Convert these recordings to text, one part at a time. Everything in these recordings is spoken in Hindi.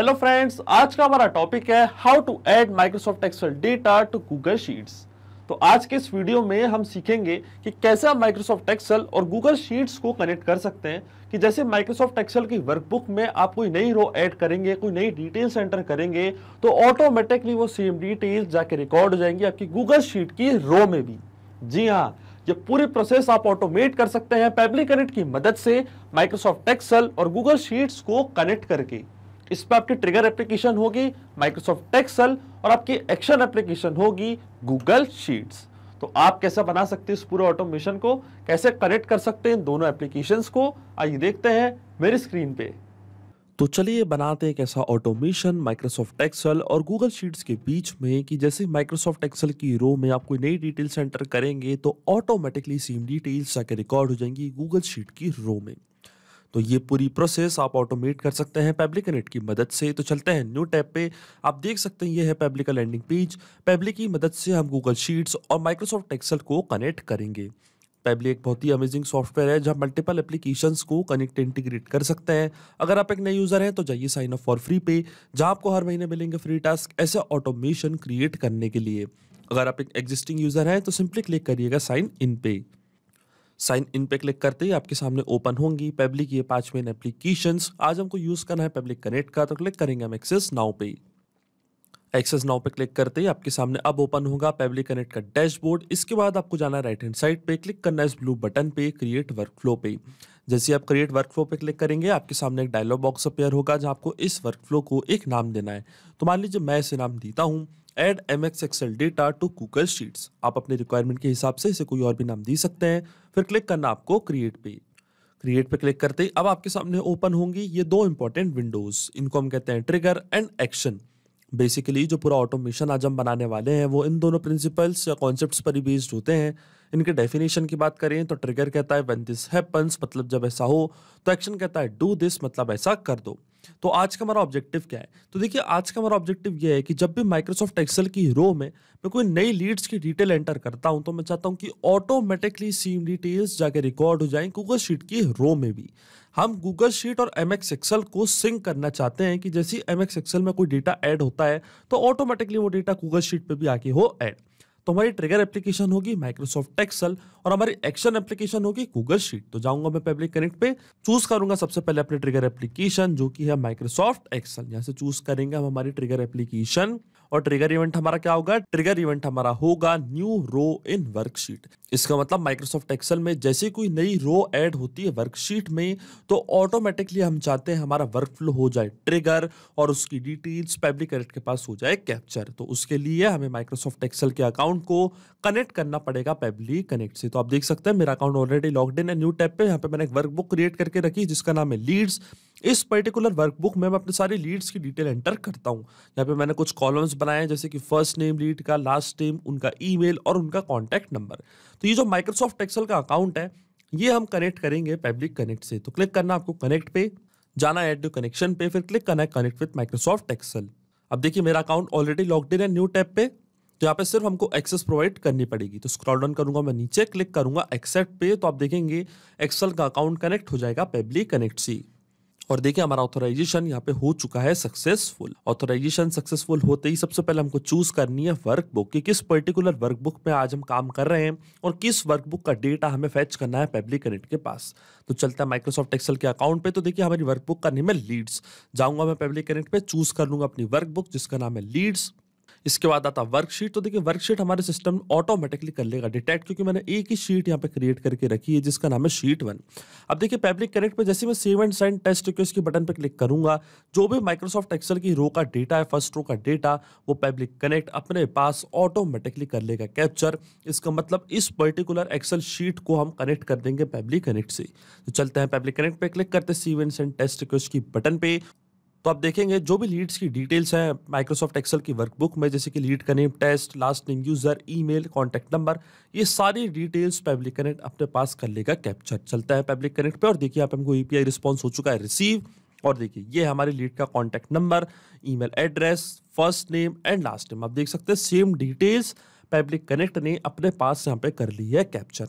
हेलो फ्रेंड्स आज का हमारा टॉपिक है how to add Microsoft Excel data to Google sheets तो आज के इस वीडियो में हम सीखेंगे कि कैसे हम माइक्रोसॉफ्ट एक्सेल और गूगल शीट्स को कनेक्ट कर सकते हैं कि जैसे माइक्रोसॉफ्ट एक्सेल की वर्कबुक में आप कोई नई रो ऐड करेंगे कोई नई डिटेल्स एंटर करेंगे तो ऑटोमेटिकली वो सेम डिटेल्स जाके रिकॉर्ड हो जाएंगी आपकी गूगल शीट की रो में भी जी हाँ ये पूरी प्रोसेस आप ऑटोमेट कर सकते हैं पेब्लिक कनेक्ट की मदद से माइक्रोसॉफ्ट एक्सेल और गूगल शीट्स को कनेक्ट करके इस पर आपकी ट्रिगर एप्लीकेशन होगी माइक्रोसॉफ्ट टेक्सल और आपकी एक्शन एप्लीकेशन होगी गूगल शीट्स तो आप कैसे बना सकते हैं इस पूरे ऑटोमेशन को कैसे कनेक्ट कर सकते हैं इन दोनों एप्लीकेशंस को आइए देखते हैं मेरी स्क्रीन पे तो चलिए बनाते हैं एक ऐसा ऑटोमेशन माइक्रोसॉफ्ट एक्सेल और गूगल शीट्स के बीच में कि जैसे माइक्रोसॉफ्ट एक्सेल की रो में आप कोई नई डिटेल्स एंटर करेंगे तो ऑटोमेटिकली सेम डिटेल्स आकर रिकॉर्ड हो जाएंगी गूगल शीट की रो में तो ये पूरी प्रोसेस आप ऑटोमेट कर सकते हैं पेब्लिकनेट की मदद से तो चलते हैं न्यू टैब पे आप देख सकते हैं ये है पब्लिक का लैंडिंग पेज पब्लिक की मदद से हम गूगल शीट्स और माइक्रोसॉफ्ट एक्सेल को कनेक्ट करेंगे पैबली एक बहुत ही अमेजिंग सॉफ्टवेयर है जहाँ मल्टीपल एप्लीकेशंस को कनेक्ट इंटीग्रेट कर सकते हैं अगर आप एक नए यूज़र हैं तो जाइए साइन अप फॉर फ्री पे जहाँ आपको हर महीने मिलेंगे फ्री टास्क ऐसे ऑटोमेशन क्रिएट करने के लिए अगर आप एक एग्जिस्टिंग यूज़र हैं तो सिंपली क्लिक करिएगा साइन इन पे साइन इन पे क्लिक करते ही आपके सामने ओपन होंगी पब्लिक ये पांच मेन एप्लीकेशन आज हमको यूज करना है पब्लिक कनेक्ट का तो क्लिक करेंगे हम एक्सेस नाउ पे एक्सेस नाउ पे क्लिक करते ही आपके सामने अब ओपन होगा पब्लिक कनेक्ट का डैशबोर्ड इसके बाद आपको जाना है राइट हैंड साइड पे क्लिक करना है इस ब्लू बटन पे क्रिएट वर्कफ्लो पे जैसे आप क्रिएट वर्कफ्लो पे क्लिक करेंगे आपके सामने एक डायलॉग बॉक्स अपेयर होगा जहाँ आपको इस वर्कफ्लो को एक नाम देना है तो मान लीजिए मैं इसे नाम देता हूँ add M X XL data to Google sheets आप अपने रिक्वायरमेंट के हिसाब से इसे कोई और भी नाम दे सकते हैं फिर क्लिक करना आपको क्रिएट पे क्रिएट पे क्लिक करते ही अब आपके सामने ओपन होंगी ये दो इंपॉर्टेंट विंडोज इनको हम कहते हैं ट्रिगर एंड एक्शन बेसिकली जो पूरा ऑटोमेशन आज हम बनाने वाले हैं वो इन दोनों प्रिंसिपल्स या कॉन्सेप्ट पर ही बेस्ड होते हैं इनके डेफिनेशन की बात करें तो ट्रिगर कहता है व्हेन दिस हैपन्स मतलब जब ऐसा हो तो एक्शन कहता है डू दिस मतलब ऐसा कर दो तो आज का हमारा ऑब्जेक्टिव क्या है तो देखिए आज का हमारा ऑब्जेक्टिव ये है कि जब भी माइक्रोसॉफ्ट एक्सेल की रो में मैं कोई नई लीड्स की डिटेल एंटर करता हूँ तो मैं चाहता हूँ कि ऑटोमेटिकली सीम डिटेल्स जाके रिकॉर्ड हो जाए गूगल शीट की रो में भी हम गूगल शीट और एम एक्स को सिंक करना चाहते हैं कि जैसे एम एक्स में कोई डेटा ऐड होता है तो ऑटोमेटिकली वो डेटा गूगल शीट पर भी आके हो ऐड तो हमारी ट्रिगर एप्लीकेशन होगी माइक्रोसॉफ्ट एक्सल और हमारी एक्शन एप्लीकेशन होगी गूगल शीट तो जाऊंगा मैं पब्लिक कनेक्ट पे चूज करूंगा सबसे पहले अपने ट्रिगर एप्लीकेशन जो कि है माइक्रोसॉफ्ट एक्सल यहाँ से चूज करेंगे हम हमारी ट्रिगर एप्लीकेशन और ट्रिगर इवेंट हमारा क्या होगा ट्रिगर इवेंट हमारा होगा न्यू रो इन वर्कशीट इसका मतलब माइक्रोसॉफ्ट एक्सेल में जैसे कोई नई रो ऐड होती है वर्कशीट में तो ऑटोमेटिकली हम चाहते हैं हमारा वर्क फ्लो हो जाए ट्रिगर और उसकी डिटेल्स एडिट के पास हो जाए कैप्चर तो उसके लिए हमें माइक्रोसॉफ्ट एक्सेल के अकाउंट को कनेक्ट करना पड़ेगा पेबली कनेक्ट से तो आप देख सकते हैं मेरा अकाउंट ऑलरेडी लॉग इन है न्यू टैप पे यहाँ पे मैंने एक वर्कबुक क्रिएट करके रखी जिसका नाम है लीड्स इस पर्टिकुलर वर्कबुक में मैं अपने सारे लीड्स की डिटेल एंटर करता हूँ यहाँ पे मैंने कुछ कॉलम्स बनाए हैं जैसे कि फर्स्ट नेम लीड का लास्ट नेम उनका ई और उनका कॉन्टैक्ट नंबर तो ये जो माइक्रोसॉफ्ट एक्सल का अकाउंट है ये हम कनेक्ट करेंगे पब्लिक कनेक्ट से तो क्लिक करना आपको कनेक्ट पे जाना है टू कनेक्शन पे फिर क्लिक करना है कनेक्ट विथ माइक्रोसॉफ्ट एक्सल अब देखिए मेरा अकाउंट ऑलरेडी लॉकड इन है न्यू टैब पे तो यहाँ पे सिर्फ हमको एक्सेस प्रोवाइड करनी पड़ेगी तो स्क्रॉल डाउन करूंगा मैं नीचे क्लिक करूंगा एक्सेप्ट पे तो आप देखेंगे एक्सेल का अकाउंट कनेक्ट हो जाएगा पेबली कनेक्ट सी और देखिए हमारा ऑथोराइजेशन यहाँ पे हो चुका है सक्सेसफुल ऑथोराइजेशन सक्सेसफुल होते ही सबसे पहले हमको चूज करनी है वर्क बुक कि किस पर्टिकुलर वर्क बुक पे आज हम काम कर रहे हैं और किस वर्क बुक का डेटा हमें फैच करना है पब्लिक कनेक्ट के पास तो चलता है माइक्रोसॉफ्ट एक्सल के अकाउंट पे तो देखिए हमारी वर्क बुक का नेम है लीड्स जाऊंगा मैं पब्लिक कनेक्ट पे चूज कर लूंगा अपनी वर्क बुक जिसका नाम है लीड्स इसके बाद आता वर्कशीट तो देखिए वर्कशीट हमारे सिस्टम ऑटोमेटिकली कर लेगा डिटेक्ट क्योंकि मैंने एक ही शीट यहाँ पे क्रिएट करके रखी है जिसका नाम है शीट वन अब देखिए पब्लिक कनेक्ट पर जैसे मैं सेव एंड सेंड टेस्ट के उसके बटन पर क्लिक करूंगा जो भी माइक्रोसॉफ्ट एक्सल की रो का डेटा है फर्स्ट रो का डेटा वो पब्लिक कनेक्ट अपने पास ऑटोमेटिकली कर लेगा कैप्चर इसका मतलब इस पर्टिकुलर एक्सल शीट को हम कनेक्ट कर देंगे पब्लिक कनेक्ट से तो चलते हैं पब्लिक कनेक्ट पे क्लिक करते सीव एंड सेंड टेस्ट के की बटन पे तो आप देखेंगे जो भी लीड्स की डिटेल्स हैं माइक्रोसॉफ्ट एक्सेल की वर्कबुक में जैसे कि लीड का name test last name user email contact number ये सारी डिटेल्स पब्लिक कनेक्ट अपने पास कर लेगा कैप्चर चलता है पब्लिक कनेक्ट पे और देखिए आप हमको ईपीआई रिस्पॉन्स हो चुका है रिसीव और देखिए ये हमारे लीड का contact number e address first name and last name आप देख सकते हैं सेम डिटेल्स पब्लिक कनेक्ट ने अपने पास यहाँ पे कर ली है कैप्चर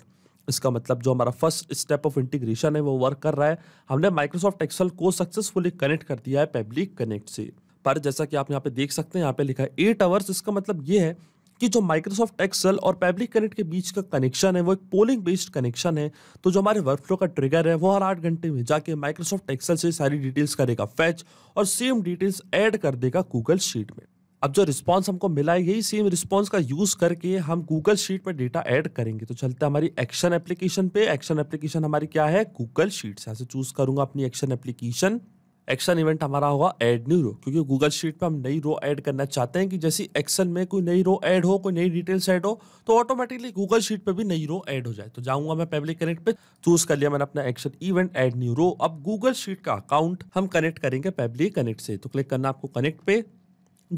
इसका मतलब जो हमारा फर्स्ट स्टेप ऑफ इंटीग्रेशन है वो वर्क कर रहा है हमने माइक्रोसॉफ्ट एक्सेल को सक्सेसफुली कनेक्ट कर दिया है पब्लिक कनेक्ट से पर जैसा कि आप यहाँ पे देख सकते हैं यहाँ पे लिखा है एट आवर्स इसका मतलब ये है कि जो माइक्रोसॉफ्ट एक्सेल और पब्लिक कनेक्ट के बीच का कनेक्शन है वो एक पोलिंग बेस्ड कनेक्शन है तो जो हमारे वर्क फ्लो का ट्रिगर है वो हर आठ घंटे में जाके माइक्रोसॉफ्ट एक्सेल से सारी डिटेल्स करेगा फैच और सेम डिटेल्स ऐड कर देगा गूगल शीट में अब जो रिस्पॉन्स हमको मिला है यही सेम रिस्पॉन्स का यूज़ करके हम गूगल शीट पर डेटा ऐड करेंगे तो चलते हमारी एक्शन एप्लीकेशन पे एक्शन एप्लीकेशन हमारी क्या है गूगल शीट यहाँ से चूज़ करूंगा अपनी एक्शन एप्लीकेशन एक्शन इवेंट हमारा होगा ऐड न्यू रो क्योंकि गूगल शीट पे हम नई रो ऐड करना चाहते हैं कि जैसे एक्शन में कोई नई रो ऐड हो कोई नई डिटेल्स ऐड हो तो ऑटोमेटिकली गूगल शीट पे भी नई रो ऐड हो जाए तो जाऊंगा मैं पब्लिक कनेक्ट पे चूज कर लिया मैंने अपना action event add new row अब गूगल शीट का अकाउंट हम कनेक्ट करेंगे पब्लिक कनेक्ट से तो क्लिक करना आपको कनेक्ट पे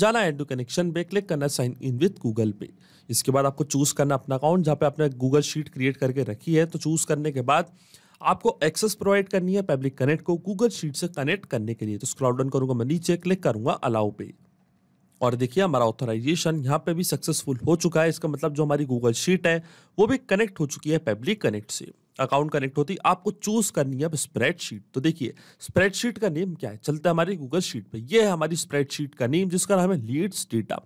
जाना एड टू कनेक्शन पे क्लिक करना साइन इन विथ गूगल पे इसके बाद आपको चूज़ करना अपना अकाउंट जहाँ पे आपने गूगल शीट क्रिएट करके रखी है तो चूज़ करने के बाद आपको एक्सेस प्रोवाइड करनी है पब्लिक कनेक्ट को गूगल शीट से कनेक्ट करने के लिए तो स्क्रॉल डाउन करूंगा मैं नीचे क्लिक करूंगा अलाउ पे और देखिए हमारा ऑथराइजेशन यहाँ पे भी सक्सेसफुल हो चुका है इसका मतलब जो हमारी गूगल शीट है वो भी कनेक्ट हो चुकी है पब्लिक कनेक्ट से अकाउंट कनेक्ट होती है आपको चूज करनी है अब स्प्रेडशीट तो देखिए स्प्रेडशीट का नेम क्या है चलते हमारी गूगल शीट पे ये है हमारी स्प्रेडशीट का नेम जिसका नाम है लीड्स डेटा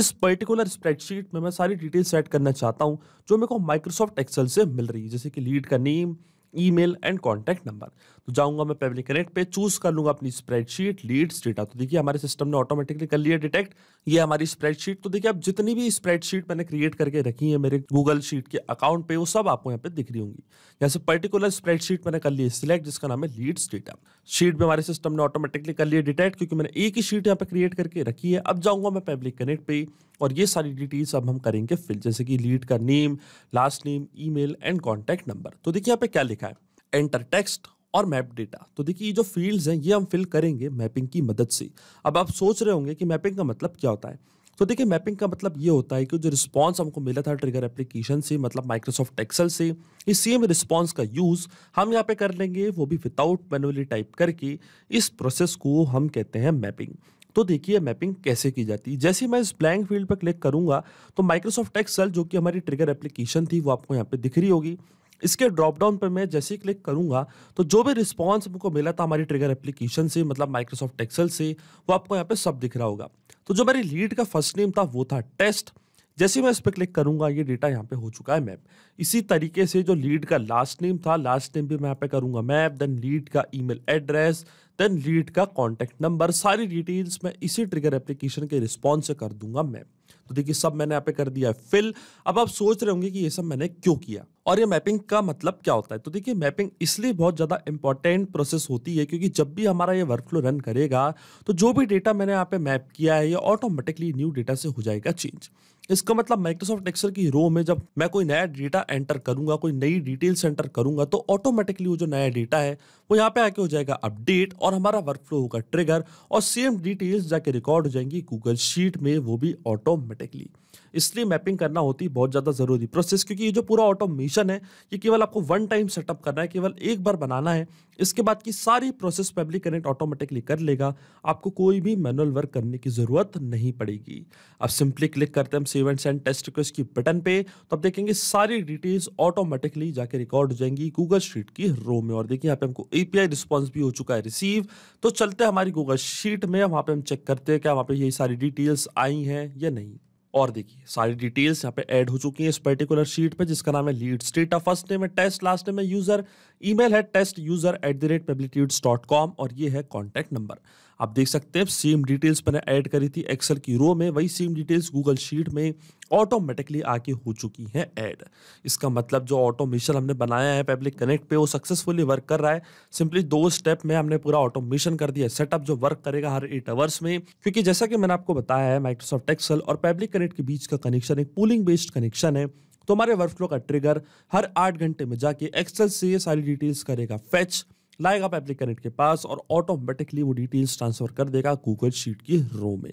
इस पर्टिकुलर स्प्रेडशीट में मैं सारी डिटेल सेट करना चाहता हूँ जो मेरे को माइक्रोसॉफ्ट एक्सेल से मिल रही है जैसे कि लीड का name email and contact number तो जाऊंगा मैं पेबली कनेक्ट पे चूज कर लूंगा अपनी स्प्रेडशीट लीड्स डेटा तो देखिए हमारे सिस्टम ने ऑटोमेटिकली कर लिया डिटेक्ट ये हमारी स्प्रेडशीट तो देखिए आप जितनी भी स्प्रेडशीट मैंने क्रिएट करके रखी है मेरे गूगल शीट के अकाउंट पे वो सब आपको यहाँ पे दिख रही होंगी जैसे पर्टिकुलर स्प्रेडशीट मैंने कर ली सिलेक्ट जिसका नाम है लीड्स डेटा शीट में हमारे सिस्टम ने ऑटोमेटिकली कर लिया डिटेक्ट क्योंकि मैंने एक ही शीट यहाँ पे क्रिएट करके रखी है अब जाऊंगा मैं पब्लिक कनेक्ट पे और ये सारी डिटेल्स अब हम करेंगे फिल जैसे कि लीड का name last name email and contact number तो देखिए यहाँ पे क्या लिखा है एंटर टेक्स्ट और मैप डेटा तो देखिए ये जो फील्ड्स हैं ये हम फिल करेंगे मैपिंग की मदद से अब आप सोच रहे होंगे कि मैपिंग का मतलब क्या होता है तो देखिए मैपिंग का मतलब ये होता है कि जो रिस्पांस हमको मिला था ट्रिगर एप्लीकेशन से मतलब माइक्रोसॉफ्ट एक्सेल से इस सेम रिस्पांस का यूज़ हम यहाँ पे कर लेंगे वो भी विदाउट मैनुअली टाइप करके इस प्रोसेस को हम कहते हैं मैपिंग तो देखिए मैपिंग कैसे की जाती है जैसे मैं इस ब्लैंक फील्ड पर क्लिक करूँगा तो माइक्रोसॉफ्ट एक्सेल जो कि हमारी ट्रिगर एप्लीकेशन थी वो आपको यहाँ पर दिख रही होगी इसके ड्रॉप डाउन पर मैं जैसे ही क्लिक करूंगा तो जो भी रिस्पॉन्स आपको मिला था हमारी ट्रिगर एप्लीकेशन से मतलब माइक्रोसॉफ्ट एक्सेल से वो आपको यहाँ पे सब दिख रहा होगा तो जो मेरी लीड का फर्स्ट नेम था वो था टेस्ट जैसे मैं इस पर क्लिक करूंगा ये डेटा यहाँ पे हो चुका है मैप इसी तरीके से जो लीड का लास्ट नेम था लास्ट नेम भी मैं यहाँ पे करूंगा मैप देन लीड का ईमेल एड्रेस देन लीड का कॉन्टैक्ट नंबर सारी डिटेल्स मैं इसी ट्रिगर एप्लीकेशन के रिस्पॉन्स से कर दूंगा मैप तो देखिए सब मैंने यहाँ पे कर दिया है फिल अब आप सोच रहे होंगे कि ये सब मैंने क्यों किया और ये मैपिंग का मतलब क्या होता है तो देखिए मैपिंग इसलिए बहुत ज़्यादा इंपॉर्टेंट प्रोसेस होती है क्योंकि जब भी हमारा ये वर्कफ्लो रन करेगा तो जो भी डेटा मैंने यहाँ पे मैप किया है ये ऑटोमेटिकली न्यू डेटा से हो जाएगा चेंज इसका मतलब माइक्रोसॉफ्ट एक्सेल की रो में जब मैं कोई नया डेटा एंटर करूंगा कोई नई डिटेल्स एंटर करूंगा तो ऑटोमेटिकली वो जो नया डेटा है वो यहाँ पे आके हो जाएगा अपडेट और हमारा वर्कफ्लो होगा ट्रिगर और सेम डिटेल्स जाके रिकॉर्ड हो जाएंगी गूगल शीट में वो भी ऑटो automatically इसलिए मैपिंग करना होती बहुत ज़्यादा ज़रूरी प्रोसेस क्योंकि ये जो पूरा ऑटोमेशन है ये केवल आपको वन टाइम सेटअप करना है केवल एक बार बनाना है इसके बाद की सारी प्रोसेस पब्लिक कनेक्ट ऑटोमेटिकली कर लेगा आपको कोई भी मैनुअल वर्क करने की ज़रूरत नहीं पड़ेगी आप सिंपली क्लिक करते हैं save and send test request की बटन पे तो आप देखेंगे सारी डिटेल्स ऑटोमेटिकली जाके रिकॉर्ड हो जाएंगी गूगल शीट की रो में और देखिए यहाँ पे हमको ए पी भी हो चुका है रिसीव तो चलते हैं हमारी गूगल शीट में वहाँ पे हम चेक करते हैं क्या वहाँ पे ये सारी डिटेल्स आई हैं या नहीं और देखिए सारी डिटेल्स यहाँ पे ऐड हो चुकी हैं इस पर्टिकुलर शीट पे जिसका नाम है लीड्स ऑफ फर्स्ट नेम है टेस्ट लास्ट नेम है यूजर ईमेल है test user at the rate Pabbly dot com और ये है कॉन्टैक्ट नंबर आप देख सकते हैं सेम डिटेल्स मैंने ऐड करी थी एक्सेल की रो में वही सेम डिटेल्स गूगल शीट में ऑटोमेटिकली आके हो चुकी हैं ऐड इसका मतलब जो ऑटोमेशन हमने बनाया है पब्लिक कनेक्ट पे वो सक्सेसफुली वर्क कर रहा है सिंपली दो स्टेप में हमने पूरा ऑटोमेशन कर दिया सेटअप जो वर्क करेगा हर एट आवर्स में क्योंकि जैसा कि मैंने आपको बताया है माइक्रोसॉफ्ट एक्सेल और पब्लिक कनेक्ट के बीच का कनेक्शन एक पुलिंग बेस्ड कनेक्शन है तो हमारे वर्कफ्लो का ट्रिगर हर आठ घंटे में जाके एक्सेल से ये सारी डिटेल्स करेगा फैच लाएगा आप एप्लीकेंट के पास और ऑटोमेटिकली वो डिटेल्स ट्रांसफर कर देगा गूगल शीट की रो में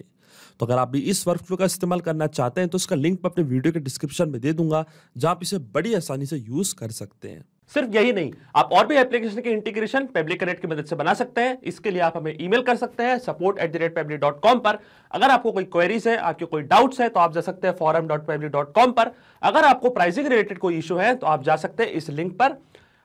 तो अगर आप भी इस वर्क फ्लो का इस्तेमाल करना चाहते हैं तो इसका लिंक मैं अपने वीडियो के डिस्क्रिप्शन में दे दूंगा जहां आप इसे बड़ी आसानी से यूज कर सकते हैं सिर्फ यही नहीं आप और भी एप्लीकेशन के इंटीग्रेशन पेब्लिक कनेक्ट की मदद से बना सकते हैं इसके लिए आप हमें ईमेल कर सकते हैं support at the rate Pabbly dot com पर अगर आपको कोई क्वेरीज है आपके कोई डाउट्स है तो आप जा सकते हैं forum dot Pabbly dot com पर अगर आपको प्राइसिंग रिलेटेड कोई इशू है तो आप जा सकते हैं इस लिंक पर